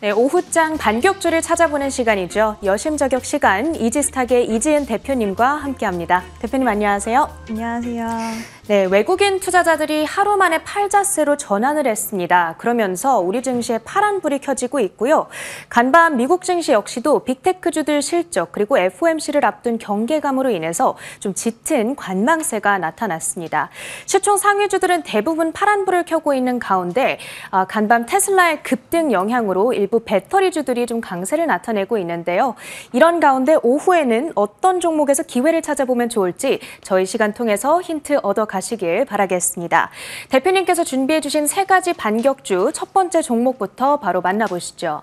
네, 오후장 반격주를 찾아보는 시간이죠. 여심 저격 시간 이지스탁의 이지은 대표님과 함께합니다. 대표님 안녕하세요. 안녕하세요. 네, 외국인 투자자들이 하루 만에 팔자세로 전환을 했습니다. 그러면서 우리 증시에 파란 불이 켜지고 있고요. 간밤 미국 증시 역시도 빅테크주들 실적 그리고 FOMC를 앞둔 경계감으로 인해서 좀 짙은 관망세가 나타났습니다. 시총 상위주들은 대부분 파란 불을 켜고 있는 가운데 아, 간밤 테슬라의 급등 영향으로 일부 배터리주들이 좀 강세를 나타내고 있는데요. 이런 가운데 오후에는 어떤 종목에서 기회를 찾아보면 좋을지 저희 시간 통해서 힌트 얻어가 가시길 바라겠습니다. 대표님께서 준비해 주신 세 가지 반격주 첫 번째 종목부터 바로 만나보시죠.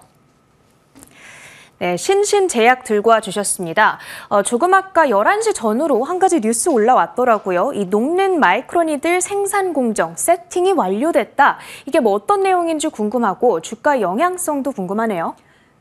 네, 신신제약 들고 와 주셨습니다. 어, 조금 아까 11시 전후로 한 가지 뉴스 올라왔더라고요. 이 녹는 마이크로니들 생산 공정 세팅이 완료됐다. 이게 뭐 어떤 내용인지 궁금하고 주가 영향성도 궁금하네요.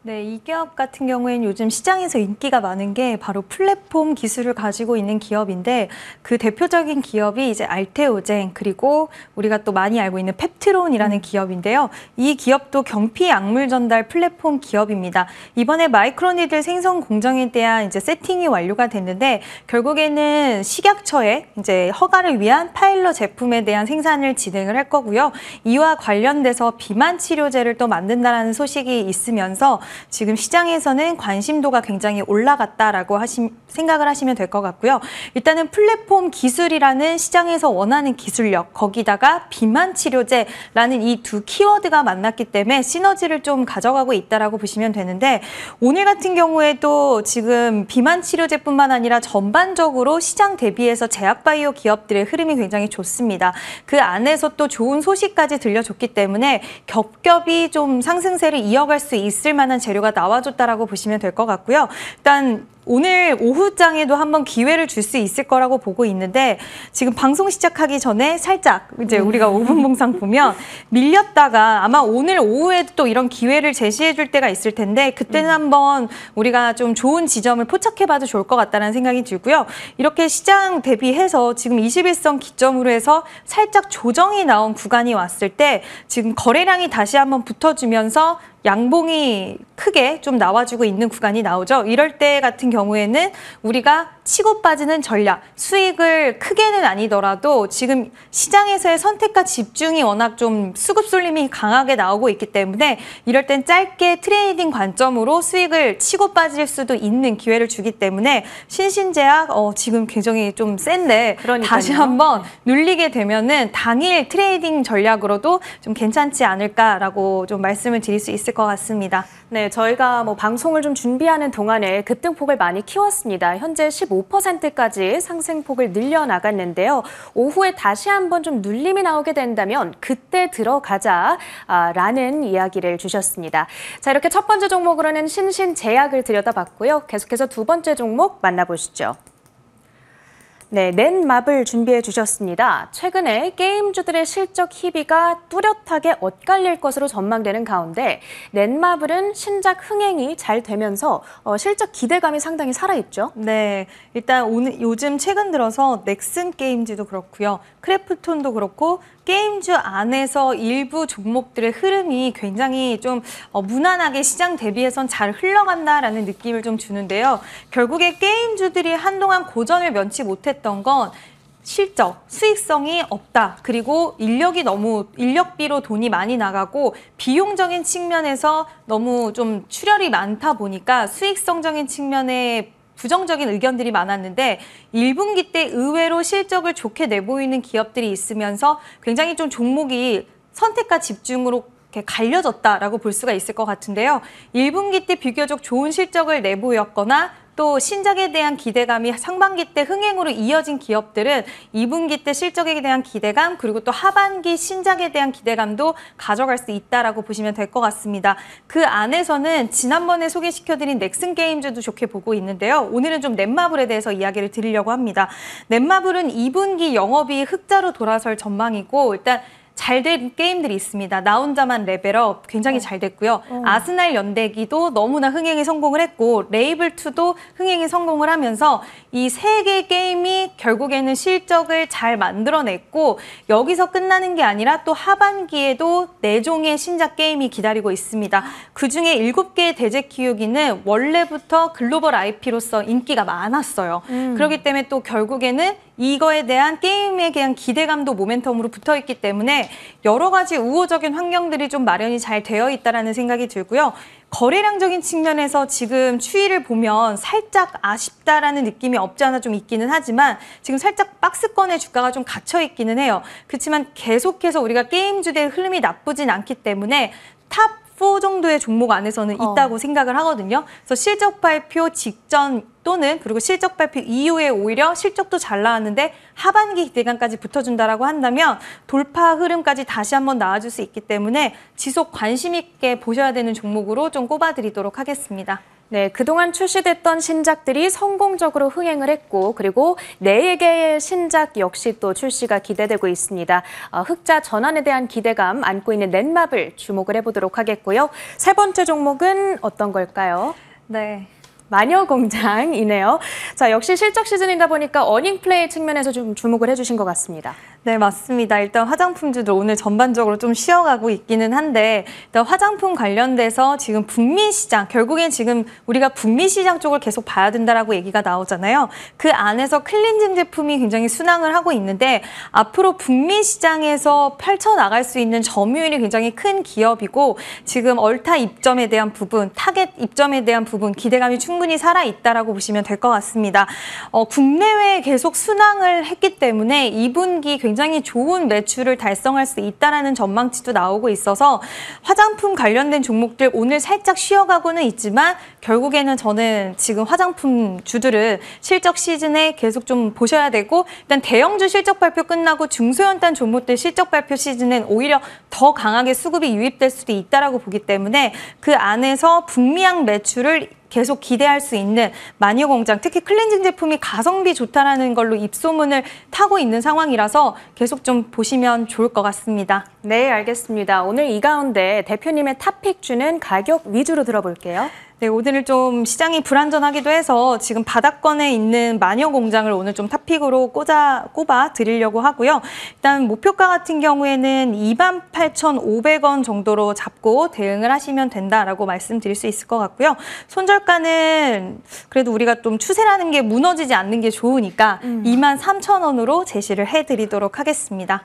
네, 이 기업 같은 경우에는 요즘 시장에서 인기가 많은 게 바로 플랫폼 기술을 가지고 있는 기업인데 그 대표적인 기업이 이제 알테오젠 그리고 우리가 또 많이 알고 있는 펩트론이라는 음. 기업인데요. 이 기업도 경피 약물 전달 플랫폼 기업입니다. 이번에 마이크로니들 생성 공정에 대한 이제 세팅이 완료가 됐는데 결국에는 식약처에 이제 허가를 위한 파일럿 제품에 대한 생산을 진행을 할 거고요. 이와 관련돼서 비만 치료제를 또 만든다라는 소식이 있으면서 지금 시장에서는 관심도가 굉장히 올라갔다라고 하시, 생각을 하시면 될 것 같고요. 일단은 플랫폼 기술이라는 시장에서 원하는 기술력, 거기다가 비만 치료제라는 이 두 키워드가 만났기 때문에 시너지를 좀 가져가고 있다라고 보시면 되는데 오늘 같은 경우에도 지금 비만 치료제뿐만 아니라 전반적으로 시장 대비해서 제약바이오 기업들의 흐름이 굉장히 좋습니다. 그 안에서 또 좋은 소식까지 들려줬기 때문에 겹겹이 좀 상승세를 이어갈 수 있을 만한 재료가 나와줬다라고 보시면 될 것 같고요. 일단 오늘 오후장에도 한번 기회를 줄 수 있을 거라고 보고 있는데 지금 방송 시작하기 전에 살짝 이제 음. 우리가 5분 봉상 보면 밀렸다가 아마 오늘 오후에도 또 이런 기회를 제시해 줄 때가 있을 텐데 그때는 음. 한번 우리가 좀 좋은 지점을 포착해 봐도 좋을 것 같다는 생각이 들고요. 이렇게 시장 대비해서 지금 21선 기점으로 해서 살짝 조정이 나온 구간이 왔을 때 지금 거래량이 다시 한번 붙어주면서 양봉이 크게 좀 나와주고 있는 구간이 나오죠. 이럴 때 같은 경우에는 우리가 치고 빠지는 전략, 수익을 크게는 아니더라도 지금 시장에서의 선택과 집중이 워낙 좀 수급 쏠림이 강하게 나오고 있기 때문에 이럴 땐 짧게 트레이딩 관점으로 수익을 치고 빠질 수도 있는 기회를 주기 때문에 신신제약 어, 지금 굉장히 좀 센데 그러니까요. 다시 한번 눌리게 되면은 당일 트레이딩 전략으로도 좀 괜찮지 않을까라고 좀 말씀을 드릴 수 있을 것 같습니다. 네, 저희가 뭐 방송을 좀 준비하는 동안에 급등폭을 많이 키웠습니다. 현재 1 25%까지 상승폭을 늘려나갔는데요. 오후에 다시 한번 좀 눌림이 나오게 된다면 그때 들어가자라는 아, 이야기를 주셨습니다. 자, 이렇게 첫 번째 종목으로는 신신제약을 들여다봤고요. 계속해서 두 번째 종목 만나보시죠. 네, 넷마블 준비해 주셨습니다. 최근에 게임주들의 실적 희비가 뚜렷하게 엇갈릴 것으로 전망되는 가운데 넷마블은 신작 흥행이 잘 되면서 어, 실적 기대감이 상당히 살아있죠. 네, 일단 오늘, 요즘 최근 들어서 넥슨 게임즈도 그렇고요. 크래프톤도 그렇고 게임주 안에서 일부 종목들의 흐름이 굉장히 좀 어, 무난하게 시장 대비해선 잘 흘러간다라는 느낌을 좀 주는데요. 결국에 게임주들이 한동안 고전을 면치 못했던 건 실적, 수익성이 없다. 그리고 인력이 너무 인력비로 돈이 많이 나가고 비용적인 측면에서 너무 좀 출혈이 많다 보니까 수익성적인 측면에 부정적인 의견들이 많았는데 1분기 때 의외로 실적을 좋게 내보이는 기업들이 있으면서 굉장히 좀 종목이 선택과 집중으로 이렇게 갈려졌다라고 볼 수가 있을 것 같은데요. 1분기 때 비교적 좋은 실적을 내보였거나 또 신작에 대한 기대감이 상반기 때 흥행으로 이어진 기업들은 2분기 때 실적에 대한 기대감 그리고 또 하반기 신작에 대한 기대감도 가져갈 수 있다라고 보시면 될 것 같습니다. 그 안에서는 지난번에 소개시켜드린 넥슨 게임즈도 좋게 보고 있는데요. 오늘은 좀 넷마블에 대해서 이야기를 드리려고 합니다. 넷마블은 2분기 영업이 흑자로 돌아설 전망이고 일단 잘된 게임들이 있습니다. 나 혼자만 레벨업 굉장히 어. 잘 됐고요. 어. 아스날 연대기도 너무나 흥행에 성공을 했고 레이블2도 흥행에 성공을 하면서 이 세 개의 게임이 결국에는 실적을 잘 만들어냈고 여기서 끝나는 게 아니라 또 하반기에도 네종의 신작 게임이 기다리고 있습니다. 그중에 일곱 개의 대제 키우기는 원래부터 글로벌 IP로서 인기가 많았어요. 음. 그렇기 때문에 또 결국에는 이거에 대한 게임에 대한 기대감도 모멘텀으로 붙어 있기 때문에 여러 가지 우호적인 환경들이 좀 마련이 잘 되어 있다라는 생각이 들고요. 거래량적인 측면에서 지금 추이를 보면 살짝 아쉽다라는 느낌이 없지 않아 좀 있기는 하지만 지금 살짝 박스권의 주가가 좀 갇혀 있기는 해요. 그렇지만 계속해서 우리가 게임주들의 흐름이 나쁘진 않기 때문에 탑 정도의 종목 안에서는 어. 있다고 생각을 하거든요. 그래서 실적 발표 직전 또는 그리고 실적 발표 이후에 오히려 실적도 잘 나왔는데 하반기 기대감까지 붙어준다라고 한다면 돌파 흐름까지 다시 한번 나와줄 수 있기 때문에 지속 관심 있게 보셔야 되는 종목으로 좀 꼽아드리도록 하겠습니다. 네, 그동안 출시됐던 신작들이 성공적으로 흥행을 했고 그리고 네 개의 신작 역시 또 출시가 기대되고 있습니다. 어, 흑자 전환에 대한 기대감 안고 있는 넷마블 주목을 해보도록 하겠고요. 세 번째 종목은 어떤 걸까요? 네. 마녀공장이네요. 자, 역시 실적 시즌이다 보니까 어닝 플레이 측면에서 좀 주목을 해주신 것 같습니다. 네, 맞습니다. 일단 화장품주도 오늘 전반적으로 좀 쉬어가고 있기는 한데 일단 화장품 관련돼서 지금 북미 시장, 결국엔 지금 우리가 북미 시장 쪽을 계속 봐야 된다라고 얘기가 나오잖아요. 그 안에서 클렌징 제품이 굉장히 순항을 하고 있는데 앞으로 북미 시장에서 펼쳐나갈 수 있는 점유율이 굉장히 큰 기업이고 지금 얼타 입점에 대한 부분, 타겟 입점에 대한 부분 기대감이 충분히 살아있다라고 보시면 될 것 같습니다. 어, 국내외에 계속 순항을 했기 때문에 2분기 굉장히 굉장히 좋은 매출을 달성할 수 있다라는 전망치도 나오고 있어서 화장품 관련된 종목들 오늘 살짝 쉬어가고는 있지만 결국에는 저는 지금 화장품 주들을 실적 시즌에 계속 좀 보셔야 되고 일단 대형주 실적 발표 끝나고 중소연단 종목들 실적 발표 시즌은 오히려 더 강하게 수급이 유입될 수도 있다라고 보기 때문에 그 안에서 북미향 매출을 계속 기대할 수 있는 마녀 공장 특히 클렌징 제품이 가성비 좋다라는 걸로 입소문을 타고 있는 상황이라서 계속 좀 보시면 좋을 것 같습니다. 네, 알겠습니다. 오늘 이 가운데 대표님의 탑픽주는 가격 위주로 들어볼게요. 네, 오늘 좀 시장이 불안전하기도 해서 지금 바닥권에 있는 마녀 공장을 오늘 좀 탑픽으로 꽂아, 꼽아 드리려고 하고요. 일단 목표가 같은 경우에는 28,500원 정도로 잡고 대응을 하시면 된다라고 말씀드릴 수 있을 것 같고요. 손절가는 그래도 우리가 좀 추세라는 게 무너지지 않는 게 좋으니까 음. 23,000원으로 제시를 해드리도록 하겠습니다.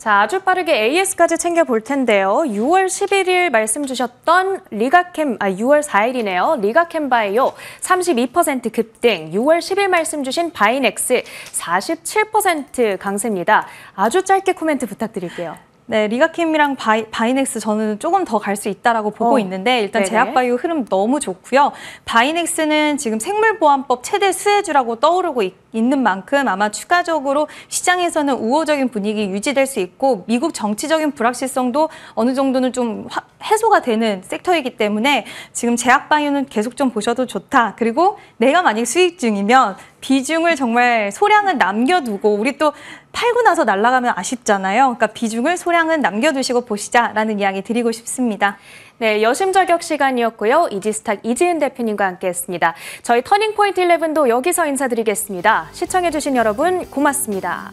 자, 아주 빠르게 AS까지 챙겨볼 텐데요. 6월 11일 말씀 주셨던 리가캠, 아, 6월 4일이네요. 리가캠바이오 32% 급등, 6월 10일 말씀 주신 바이넥스 47% 강세입니다. 아주 짧게 코멘트 부탁드릴게요. 네, 리가킴이랑 바이, 바이넥스 저는 조금 더 갈 수 있다라고 보고 어. 있는데 일단 제약바이오 흐름 너무 좋고요. 바이넥스는 지금 생물보안법 최대 수혜주라고 떠오르고 있, 있는 만큼 아마 추가적으로 시장에서는 우호적인 분위기 유지될 수 있고 미국 정치적인 불확실성도 어느 정도는 좀 화, 해소가 되는 섹터이기 때문에 지금 제약바이오는 계속 좀 보셔도 좋다. 그리고 내가 만약 수익 중이면 비중을 정말 소량은 남겨두고 우리 또 팔고 나서 날아가면 아쉽잖아요. 그러니까 비중을 소량은 남겨두시고 보시자라는 이야기 드리고 싶습니다. 네, 여심 저격 시간이었고요. 이지스탁 이지은 대표님과 함께했습니다. 저희 터닝포인트 11도 여기서 인사드리겠습니다. 시청해주신 여러분 고맙습니다.